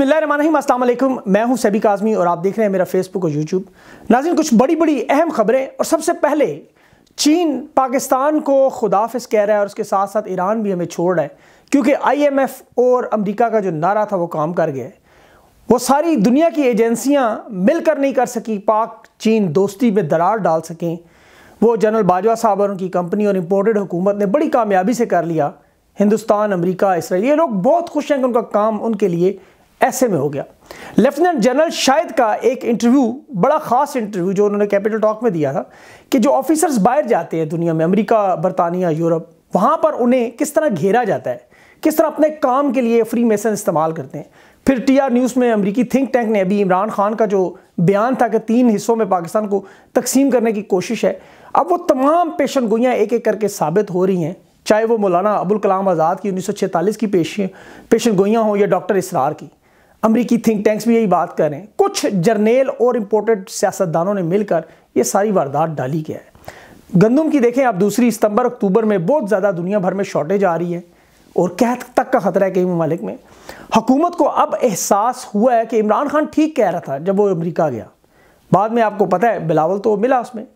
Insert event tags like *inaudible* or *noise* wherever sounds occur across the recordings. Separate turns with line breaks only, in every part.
बसमिलकुम मैं हूं सैबिक काजमी और आप देख रहे हैं मेरा फेसबुक और यूट्यूब नाजिन कुछ बड़ी बड़ी अहम खबरें और सबसे पहले चीन पाकिस्तान को खुदाफिस कह रहा है और उसके साथ साथ ईरान भी हमें छोड़ रहा है क्योंकि आईएमएफ और अमेरिका का जो नारा था वो काम कर गया है वो सारी दुनिया की एजेंसियाँ मिलकर नहीं कर सकी पाक चीन दोस्ती में दरार डाल सकें वो जनरल बाजवा साहब और उनकी कंपनी और इम्पोर्टेड हुकूमत ने बड़ी कामयाबी से कर लिया हिंदुस्तान अमेरिका इसराइल ये लोग बहुत खुश हैं कि उनका काम उनके लिए ऐसे में हो गया लेफ्टिनेंट जनरल शाहिद का एक इंटरव्यू बड़ा खास इंटरव्यू जो उन्होंने कैपिटल टॉक में दिया था कि जो ऑफिसर्स बाहर जाते हैं दुनिया में अमेरिका बरतानिया यूरोप वहाँ पर उन्हें किस तरह घेरा जाता है किस तरह अपने काम के लिए फ्री मेसन इस्तेमाल करते हैं फिर टी आर न्यूज़ में अमरीकी थिंक टैंक ने अभी इमरान खान का जो बयान था कि तीन हिस्सों में पाकिस्तान को तकसीम करने की कोशिश है अब वो तमाम पेशन गोइयाँ एक एक करके साबित हो रही हैं चाहे वो मौलाना अबुल कलाम आज़ाद की उन्नीस की पेशी पेशन गोइयाँ हों या डॉक्टर इसरार की अमरीकी थिंक टैंक्स भी यही बात कर रहे हैं कुछ जर्नेल और इम्पोर्टेड सियासतदानों ने मिलकर ये सारी वारदात डाली गया है गंदम की देखें आप दूसरी सितंबर अक्टूबर में बहुत ज़्यादा दुनिया भर में शॉर्टेज आ रही है और कह तक का ख़तरा है कई ममालिक में हुकूमत को अब एहसास हुआ है कि इमरान खान ठीक कह रहा था जब वो अमरीका गया बाद में आपको पता है बिलावल तो मिला उसमें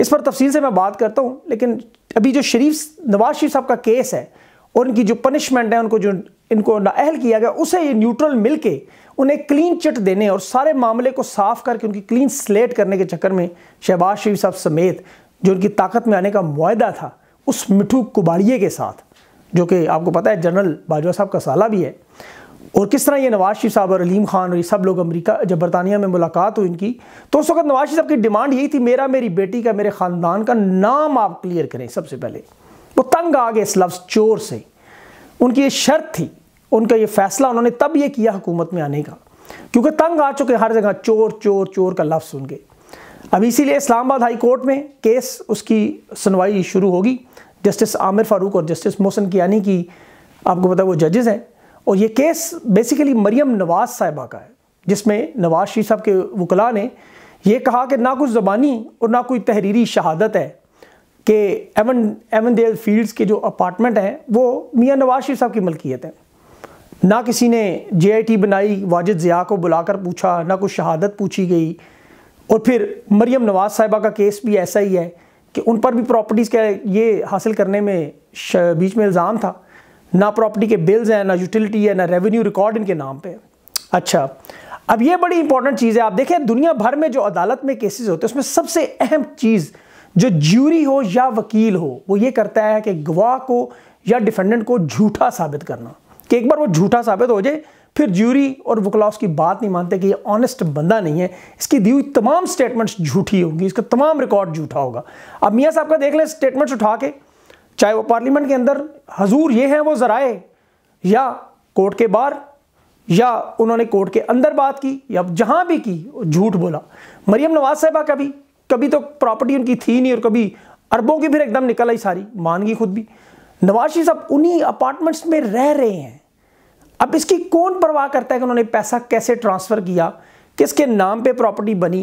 इस पर तफसील से मैं बात करता हूँ लेकिन अभी जो शरीफ नवाज शरीफ साहब का केस है और इनकी जो पनिशमेंट है उनको जो इनको नाअहल किया गया उसे ये न्यूट्रल मिल के उन्हें क्लीन चिट देने और सारे मामले को साफ करके उनकी क्लीन स्लेट करने के चक्कर में शहबाज शरीफ साहब समेत जो उनकी ताकत में आने का माहा था उस मिठू कुबाड़िए के साथ जो कि आपको पता है जनरल बाजवा साहब का साला भी है और किस तरह ये नवाज शरीफ साहब और अलीम खान और ये सब लोग अमेरिका जब बरतानिया में मुलाकात हुई इनकी तो उस वक्त नवाज शरीफ साहब की डिमांड यही थी मेरा मेरी बेटी का मेरे ख़ानदान का नाम आप क्लियर करें सबसे पहले वो तंग आ गए इस लफ्ज़ चोर से उनकी ये शर्त थी उनका ये फैसला उन्होंने तब ये किया हुकूमत में आने का क्योंकि तंग आ चुके हर जगह चोर चोर चोर का लफ्ज़ सुन के अब इसीलिए इस्लामाबाद हाई कोर्ट में केस उसकी सुनवाई शुरू होगी जस्टिस आमिर फारूक और जस्टिस मोहसन कियानी की आपको पता वो जजेस हैं और ये केस बेसिकली मरियम नवाज साहिबा का है जिसमें नवाज शरीफ साहब के वकला ने यह कहा कि ना कुछ ज़बानी और ना कोई तहरीरी शहादत है के एवन एवन देल फील्ड्स के जो अपार्टमेंट हैं वो मियाँ नवाज शरीफ साहब की मलकियत है ना किसी ने टी बनाई वाजिद ज़िया को बुलाकर पूछा ना कुछ शहादत पूछी गई और फिर मरियम नवाज साहिबा का केस भी ऐसा ही है कि उन पर भी प्रॉपर्टीज़ का ये हासिल करने में बीच में इल्ज़ाम था ना प्रॉपर्टी के बिल्स हैं ना यूटिलिटी है ना रेवेन्यू रिकॉर्ड इनके नाम पे अच्छा अब ये बड़ी इंपॉर्टेंट चीज़ है आप देखें दुनिया भर में जो अदालत में केसेस होते हैं उसमें सबसे अहम चीज़ जो ज्यूरी हो या वकील हो वो ये करता है कि गवाह को या डिफेंडेंट को झूठा साबित करना कि एक बार वो झूठा साबित हो जाए फिर ज्यूरी और वकला उसकी बात नहीं मानते कि ये ऑनेस्ट बंदा नहीं है इसकी दी हुई तमाम स्टेटमेंट्स झूठी होंगी इसका तमाम रिकॉर्ड झूठा होगा अब मियाँ साहब का देख लें स्टेटमेंट्स उठा के चाहे वो पार्लियामेंट के अंदर हजूर ये हैं वो ज़राए या कोर्ट के बाहर या उन्होंने कोर्ट के अंदर बात की या जहां भी की झूठ बोला मरियम नवाज साहबा का भी कभी तो प्रॉपर्टी उनकी थी नहीं और कभी अरबों की फिर एकदम निकल आई सारी मान गई खुद भी नवाशी साहब उन्हीं अपार्टमेंट्स में रह रहे हैं अब इसकी कौन परवाह करता है कि उन्होंने पैसा कैसे ट्रांसफ़र किया किसके नाम पे प्रॉपर्टी बनी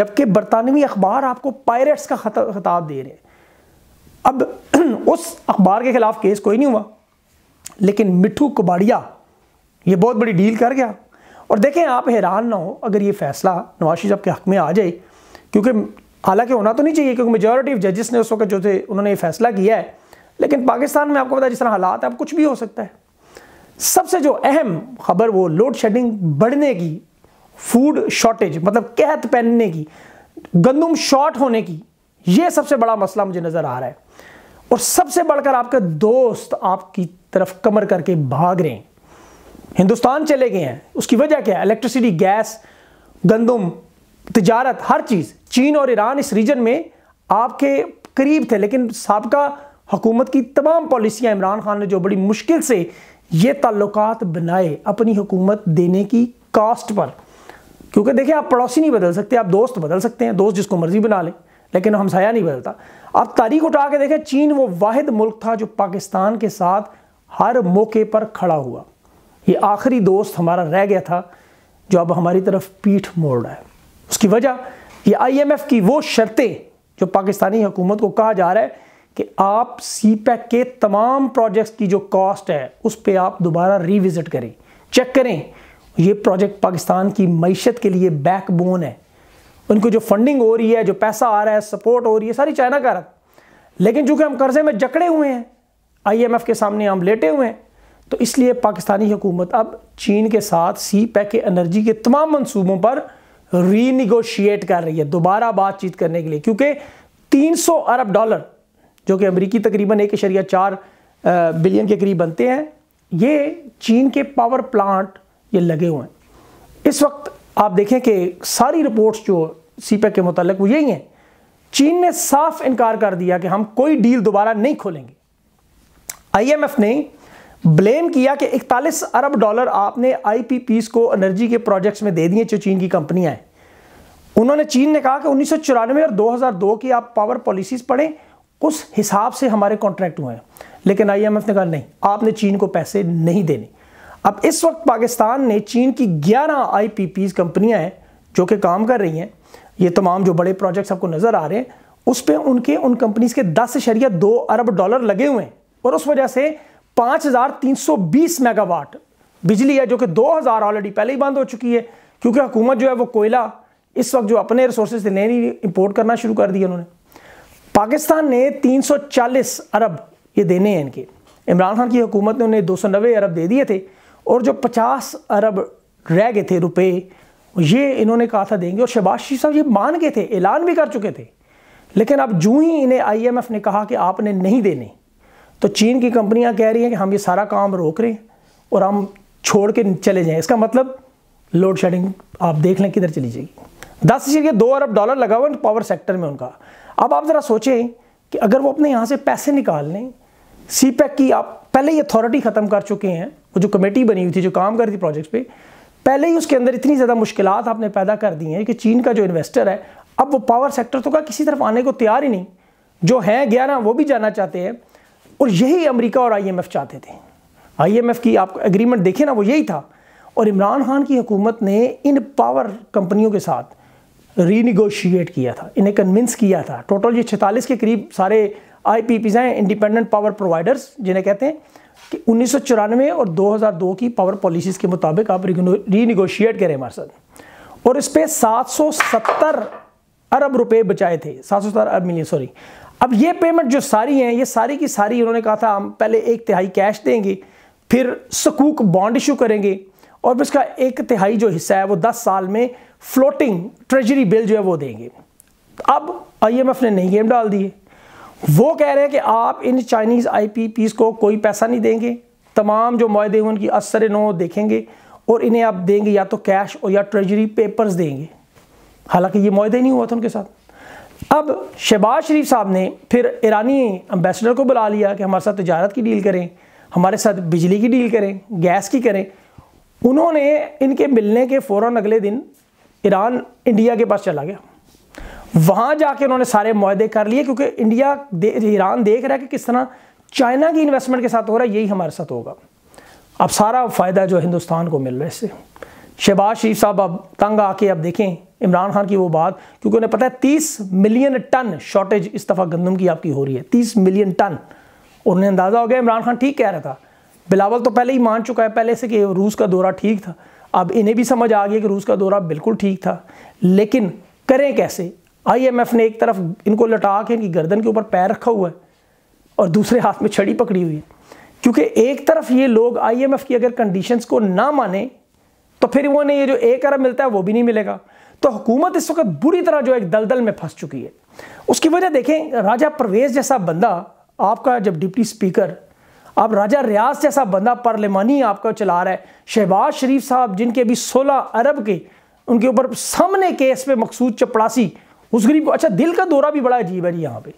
जबकि बरतानवी अखबार आपको पायरेट्स का खिताब दे रहे अब *clears throat* उस अखबार के खिलाफ केस कोई नहीं हुआ लेकिन मिठू कबाड़िया ये बहुत बड़ी डील कर गया और देखें आप हैरान ना हो अगर ये फैसला नवाज साहब के हक में आ जाए क्योंकि हालांकि होना तो नहीं चाहिए क्योंकि मेजोरिटी ऑफ जजेस ने उस वक्त जो थे उन्होंने ये फैसला किया है लेकिन पाकिस्तान में आपको पता है जिस तरह हालात है अब कुछ भी हो सकता है सबसे जो अहम खबर वो लोड शेडिंग बढ़ने की फूड शॉर्टेज मतलब कहत पहनने की गंदुम शॉर्ट होने की ये सबसे बड़ा मसला मुझे नज़र आ रहा है और सबसे बढ़कर आपके दोस्त आपकी तरफ कमर करके भाग रहे हैं हिंदुस्तान चले गए हैं उसकी वजह क्या है इलेक्ट्रिसिटी गैस गंदम तजारत हर चीज़ चीन और ईरान इस रीजन में आपके करीब थे लेकिन सबका हुकूमत की तमाम पॉलिसियाँ इमरान खान ने जो बड़ी मुश्किल से ये ताल्लुकात बनाए अपनी हुकूमत देने की कास्ट पर क्योंकि देखिए आप पड़ोसी नहीं बदल सकते आप दोस्त बदल सकते हैं दोस्त जिसको मर्जी बना लें लेकिन हमसाया नहीं बदलता आप तारीख उठा के देखें चीन वो वाद मुल्क था जो पाकिस्तान के साथ हर मौके पर खड़ा हुआ ये आखिरी दोस्त हमारा रह गया था जो अब हमारी तरफ पीठ मोड़ रहा है उसकी वजह ये आईएमएफ की वो शर्तें जो पाकिस्तानी हुकूमत को कहा जा रहा है कि आप सी पैक e के तमाम प्रोजेक्ट्स की जो कॉस्ट है उस पर आप दोबारा रिविज़िट करें चेक करें ये प्रोजेक्ट पाकिस्तान की मीशत के लिए बैकबोन है उनको जो फंडिंग हो रही है जो पैसा आ रहा है सपोर्ट हो रही है सारी चाइना का रख लेकिन चूंकि हम कर्जे में जकड़े हुए हैं आईएमएफ के सामने हम लेटे हुए हैं तो इसलिए पाकिस्तानी हुकूमत अब चीन के साथ सी पैक e के एनर्जी के तमाम मनसूबों पर रीनिगोशिएट कर रही है दोबारा बातचीत करने के लिए क्योंकि 300 अरब डॉलर जो कि अमेरिकी तकरीबन एक शरिया चार बिलियन के करीब बनते हैं ये चीन के पावर प्लांट ये लगे हुए हैं इस वक्त आप देखें कि सारी रिपोर्ट्स जो सीपैक के मुतल वो यही हैं चीन ने साफ इनकार कर दिया कि हम कोई डील दोबारा नहीं खोलेंगे एफ ने ब्लेम किया कि 41 अरब डॉलर आपने आईपीपीस को एनर्जी के प्रोजेक्ट्स में दे दिए जो चीन की कंपनियां हैं उन्होंने चीन ने कहा कि उन्नीस और 2002 की आप पावर पॉलिसीज पढ़ें उस हिसाब से हमारे कॉन्ट्रैक्ट हुए हैं लेकिन आईएमएफ ने कहा नहीं आपने चीन को पैसे नहीं देने अब इस वक्त पाकिस्तान ने चीन की 11 पी कंपनियां हैं जो कि काम कर रही हैं ये तमाम जो बड़े प्रोजेक्ट्स आपको नज़र आ रहे हैं उस पर उनके उन कंपनीज के दस शरिया दो अरब डॉलर लगे हुए हैं और उस वजह से 5320 मेगावाट बिजली है जो कि 2000 ऑलरेडी पहले ही बंद हो चुकी है क्योंकि हुकूमत जो है वो कोयला इस वक्त जो अपने रिसोर्स से नहीं इम्पोर्ट करना शुरू कर दिया उन्होंने पाकिस्तान ने 340 अरब ये देने हैं इनके इमरान खान की हुकूमत ने उन्हें दो अरब दे दिए थे और जो पचास अरब रह गए थे रुपये ये इन्होंने कहा था देंगे और शहबाज शरीफ साहब ये मान गए थे ऐलान भी कर चुके थे लेकिन अब जू ही इन्हें आईएमएफ ने कहा कि आपने नहीं देने तो चीन की कंपनियां कह रही हैं कि हम ये सारा काम रोक रहे हैं और हम छोड़ के चले जाएं इसका मतलब लोड शेडिंग आप देख लें किधर चली जाएगी दस इसीलिए दो अरब डॉलर लगा हुआ पावर सेक्टर में उनका अब आप ज़रा सोचें कि अगर वो अपने यहाँ से पैसे निकाल लें सी e की आप पहले ही अथॉरिटी ख़त्म कर चुके हैं वो जो कमेटी बनी हुई थी जो काम कर रही थी प्रोजेक्ट्स पर पहले ही उसके अंदर इतनी ज़्यादा मुश्किल आपने पैदा कर दी हैं कि चीन का जो इन्वेस्टर है अब वो पावर सेक्टर तो का किसी तरफ आने को तैयार ही नहीं जो हैं गया ना वो भी जाना चाहते हैं और यही अमेरिका और आईएमएफ चाहते थे आईएमएफ की आप एग्रीमेंट देखें ना वो यही था और इमरान खान की हुकूमत ने इन पावर कंपनियों के साथ रीनिगोशिएट किया था इन्हें कन्विंस किया था टोटल ये छतालीस के करीब सारे आई पी हैं इंडिपेंडेंट पावर प्रोवाइडर्स जिन्हें कहते हैं कि उन्नीस और 2002 की पावर पॉलिसीज़ के मुताबिक आप रीनिगोशिएट करें हमारे साथ और इस पर सात अरब रुपए बचाए थे सात सौ अरब मिलियन सॉरी अब ये पेमेंट जो सारी हैं ये सारी की सारी उन्होंने कहा था हम पहले एक तिहाई कैश देंगे फिर सकूक बॉन्ड इशू करेंगे और फिर उसका एक तिहाई जो हिस्सा है वो दस साल में फ्लोटिंग ट्रेजरी बिल जो है वो देंगे अब आईएमएफ ने नई गेम डाल दी है वो कह रहे हैं कि आप इन चाइनीज़ आईपीपीस को कोई पैसा नहीं देंगे तमाम जो मुहदे हैं उनकी असर नो देखेंगे और इन्हें आप देंगे या तो कैश और या ट्रेजरी पेपर्स देंगे हालांकि ये मुहदे नहीं हुआ था उनके साथ अब शहबाज शरीफ साहब ने फिर ईरानी एम्बेसडर को बुला लिया कि हमारे साथ तजारत की डील करें हमारे साथ बिजली की डील करें गैस की करें उन्होंने इनके मिलने के फ़ौर अगले दिन ईरान इंडिया के पास चला गया वहाँ जाके उन्होंने सारे माहदे कर लिए क्योंकि इंडिया दे, ईरान देख रहा है कि किस तरह चाइना की इन्वेस्टमेंट के साथ हो रहा है यही हमारे साथ होगा अब सारा फ़ायदा जो हिंदुस्तान को मिल रहा है इससे शहबाज शरीफ साहब अब तंग आके अब देखें इमरान खान की वो बात क्योंकि उन्हें पता है तीस मिलियन टन शॉर्टेज इस दफ़ा गंदम की आपकी हो रही है तीस मिलियन टन उन्हें अंदाज़ा हो गया इमरान खान ठीक कह रहा था बिलावल तो पहले ही मान चुका है पहले से कि रूस का दौरा ठीक था अब इन्हें भी समझ आ गया कि रूस का दौरा बिल्कुल ठीक था लेकिन करें कैसे आईएमएफ ने एक तरफ इनको लटा के इनकी गर्दन के ऊपर पैर रखा हुआ है और दूसरे हाथ में छड़ी पकड़ी हुई है क्योंकि एक तरफ ये लोग आईएमएफ की अगर कंडीशंस को ना माने तो फिर वो ने ये जो एक अरब मिलता है वो भी नहीं मिलेगा तो हुकूमत इस वक्त बुरी तरह जो एक दलदल में फंस चुकी है उसकी वजह देखें राजा परवेज जैसा बंदा आपका जब डिप्टी स्पीकर अब राजा रियाज जैसा बंदा पार्लिमानी आपका चला रहा है शहबाज शरीफ साहब जिनके अभी 16 अरब के उनके ऊपर सामने केस पे मकसूद चपड़ासी उस गरीब को अच्छा दिल का दौरा भी बड़ा अजीब है यहाँ पे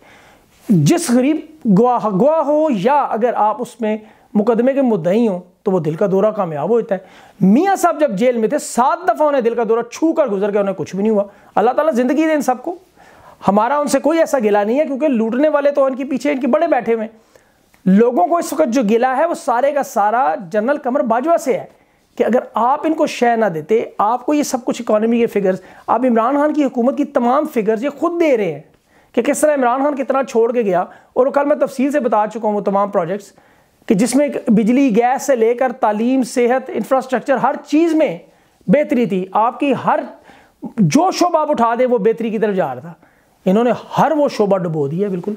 जिस गरीब गुआ गुआ हो या अगर आप उसमें मुकदमे के मुद्दे हों तो वो दिल का दौरा कामयाब होता है मियाँ साहब जब जेल में थे सात दफ़ा उन्हें दिल का दौरा छू कर गुजर गया उन्हें कुछ भी नहीं हुआ अल्लाह ताला ज़िंदगी दे इन सबको हमारा उनसे कोई ऐसा गिला नहीं है क्योंकि लूटने वाले तो इनके पीछे इनके बड़े बैठे हुए लोगों को इस वक्त जो गिला है वो सारे का सारा जनरल कमर बाजवा से है कि अगर आप इनको शय ना देते आपको ये सब कुछ इकॉनमी के फिगर्स आप इमरान खान की हुकूमत की तमाम फिगर्स ये खुद दे रहे हैं कि किस तरह इमरान खान कितना छोड़ के गया और कल मैं तफसील से बता चुका हूँ वो तमाम प्रोजेक्ट्स कि जिसमें बिजली गैस से लेकर तालीम सेहत इंफ्रास्ट्रक्चर हर चीज़ में बेहतरी थी आपकी हर जो शोबा आप उठा दें वो बेहतरी की तरफ जा रहा था इन्होंने हर वो शोबा डुबो दिया बिल्कुल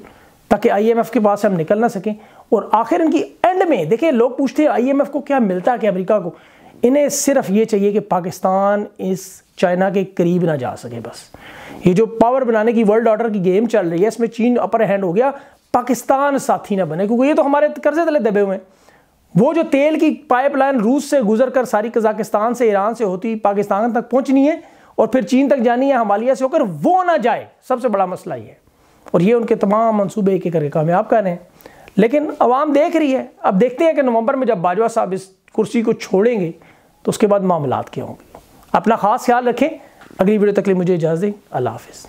ताकि आईएमएफ के पास हम निकल ना सकें और आखिर इनकी एंड में देखिए लोग पूछते हैं आईएमएफ को क्या मिलता है कि अमेरिका को इन्हें सिर्फ ये चाहिए कि पाकिस्तान इस चाइना के करीब ना जा सके बस ये जो पावर बनाने की वर्ल्ड ऑर्डर की गेम चल रही है इसमें चीन अपर हैंड हो गया पाकिस्तान साथी ना बने क्योंकि ये तो हमारे कर्जे तले दबे हुए हैं वो जो तेल की पाइपलाइन रूस से गुजर कर सारी कजाकिस्तान से ईरान से होती पाकिस्तान तक पहुंचनी है और फिर चीन तक जानी है हमालिया से होकर वो ना जाए सबसे बड़ा मसला ये है और ये उनके तमाम मनसूबे एक एक करके कामयाब कर रहे हैं लेकिन आवाम देख रही है अब देखते हैं कि नवंबर में जब बाजवा साहब इस कुर्सी को छोड़ेंगे तो उसके बाद मामला क्या होंगे अपना ख़ास ख्याल रखें अगली वीडियो तक लिए मुझे इजाज़त दें अल्लाह हाफिज़